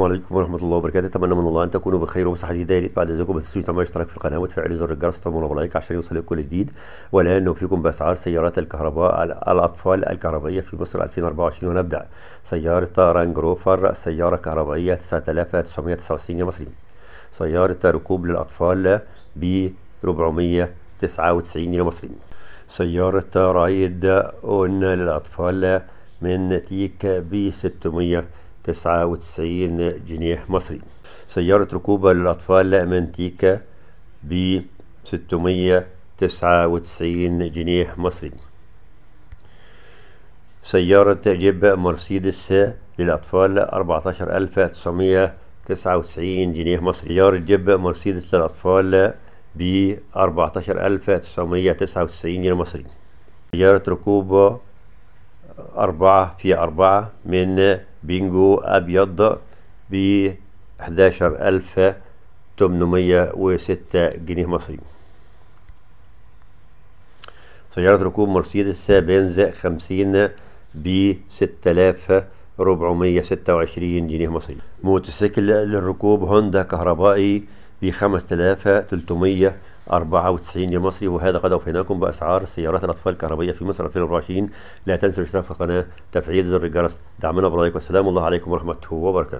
السلام عليكم ورحمة الله وبركاته أتمنى من الله أن تكونوا بخير وبصحة جيدة بعد إذنكم ما تنسوش تعملوا اشتراك في القناة وتفعلوا زر الجرس وتعملوا لايك عشان يوصلك كل جديد والآن نوفيكم بأسعار سيارات الكهرباء الأطفال الكهربائية في مصر 2024 ونبدأ سيارة رانج روفر سيارة كهربائية 9999 مصري سيارة ركوب للأطفال ب 499 مصري سيارة رايد أون للأطفال من تيك ب 600 99 جنيه مصري سيارة ركوبة للأطفال لأمانتيكا ب 699 جنيه مصري سيارة جيب مرسيدس للأطفال 14999 جنيه مصري سيارة جيب مرسيدس للأطفال ب 14999 جنيه مصري سيارة ركوب 4 في 4 من بينجو أبيض ب 11806 جنيه مصري سيارة ركوب مرسيدس بنز 50 ب 6426 جنيه مصري موتوسيكل للركوب هوندا كهربائي ب 5300 94 مصري وهذا قد أوفيناكم بأسعار سيارات الأطفال الكهربائية في مصر 2024 لا تنسوا الاشتراك في القناة تفعيل زر الجرس دعمنا برأيك والسلام الله عليكم ورحمة وبركاته